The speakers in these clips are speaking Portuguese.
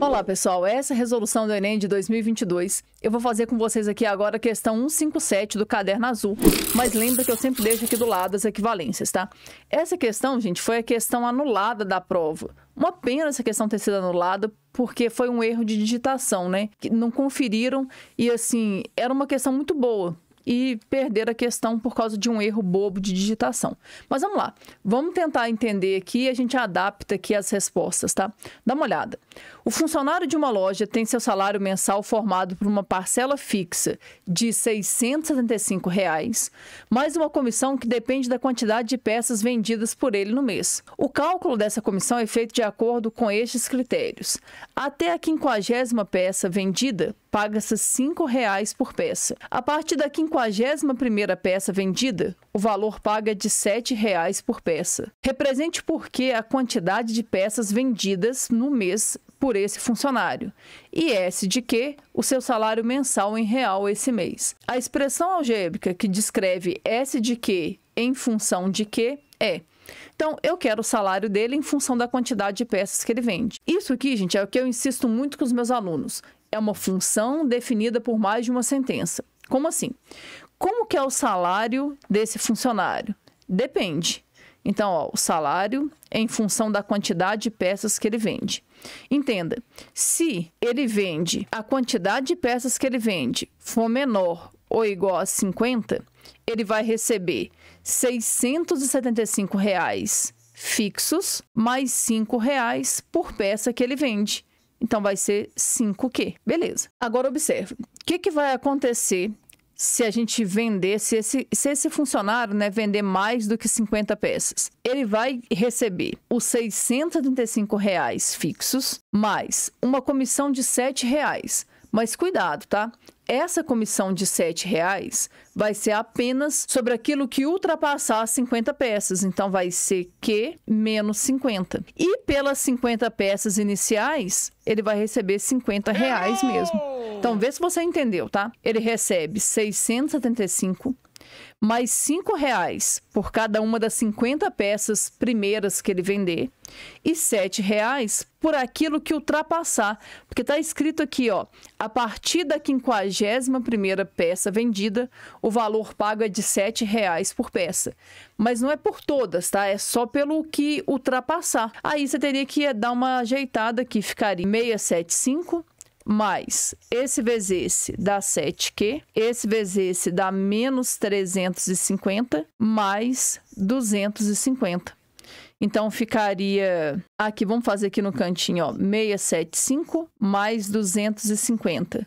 Olá, pessoal. Essa é resolução do Enem de 2022, eu vou fazer com vocês aqui agora a questão 157 do caderno azul. Mas lembra que eu sempre deixo aqui do lado as equivalências, tá? Essa questão, gente, foi a questão anulada da prova. Uma pena essa questão ter sido anulada, porque foi um erro de digitação, né? Que não conferiram e, assim, era uma questão muito boa e perder a questão por causa de um erro bobo de digitação. Mas vamos lá, vamos tentar entender aqui, e a gente adapta aqui as respostas, tá? Dá uma olhada. O funcionário de uma loja tem seu salário mensal formado por uma parcela fixa de R$ 675, reais, mais uma comissão que depende da quantidade de peças vendidas por ele no mês. O cálculo dessa comissão é feito de acordo com estes critérios. Até a quinquagésima peça vendida, paga-se R$ 5,00 por peça. A partir da 51ª peça vendida, o valor paga de R$ 7,00 por peça. Represente porque a quantidade de peças vendidas no mês por esse funcionário e S de que o seu salário mensal em real esse mês. A expressão algébrica que descreve S de que em função de que é então, eu quero o salário dele em função da quantidade de peças que ele vende. Isso aqui, gente, é o que eu insisto muito com os meus alunos é uma função definida por mais de uma sentença. Como assim? Como que é o salário desse funcionário? Depende. Então, ó, o salário é em função da quantidade de peças que ele vende. Entenda, se ele vende, a quantidade de peças que ele vende for menor ou igual a 50, ele vai receber R$ 675,00 reais fixos mais R$ reais por peça que ele vende. Então vai ser 5Q. Beleza. Agora observe. O que, que vai acontecer se a gente vender, se esse, se esse funcionário né, vender mais do que 50 peças, ele vai receber os 635 reais fixos mais uma comissão de R$ reais. Mas cuidado, tá? Essa comissão de R$ 7,00 vai ser apenas sobre aquilo que ultrapassar 50 peças. Então, vai ser Q menos 50. E pelas 50 peças iniciais, ele vai receber R$ 50 reais mesmo. Então, vê se você entendeu, tá? Ele recebe 675 mais cinco reais por cada uma das 50 peças primeiras que ele vender e sete reais por aquilo que ultrapassar, porque está escrito aqui, ó, a partir da quinquagésima primeira peça vendida, o valor pago é de sete reais por peça, mas não é por todas, tá? É só pelo que ultrapassar. Aí você teria que dar uma ajeitada que ficaria 675 mais esse vezes esse dá 7Q, esse vezes esse dá menos 350, mais 250. Então, ficaria... Aqui, vamos fazer aqui no cantinho, ó, 675 mais 250.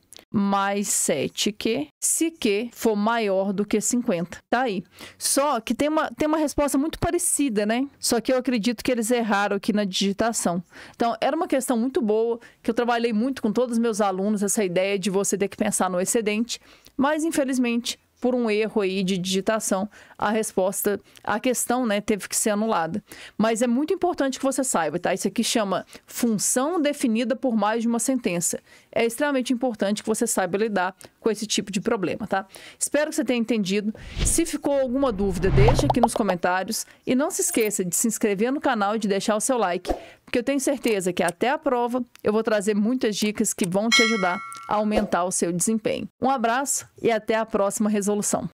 mais 7 que se Q for maior do que 50. Tá aí. Só que tem uma, tem uma resposta muito parecida, né? Só que eu acredito que eles erraram aqui na digitação. Então, era uma questão muito boa, que eu trabalhei muito com todos os meus alunos, essa ideia de você ter que pensar no excedente, mas infelizmente por um erro aí de digitação, a resposta, a questão, né, teve que ser anulada. Mas é muito importante que você saiba, tá? Isso aqui chama função definida por mais de uma sentença. É extremamente importante que você saiba lidar com esse tipo de problema, tá? Espero que você tenha entendido. Se ficou alguma dúvida, deixa aqui nos comentários e não se esqueça de se inscrever no canal e de deixar o seu like porque eu tenho certeza que até a prova eu vou trazer muitas dicas que vão te ajudar a aumentar o seu desempenho. Um abraço e até a próxima resolução.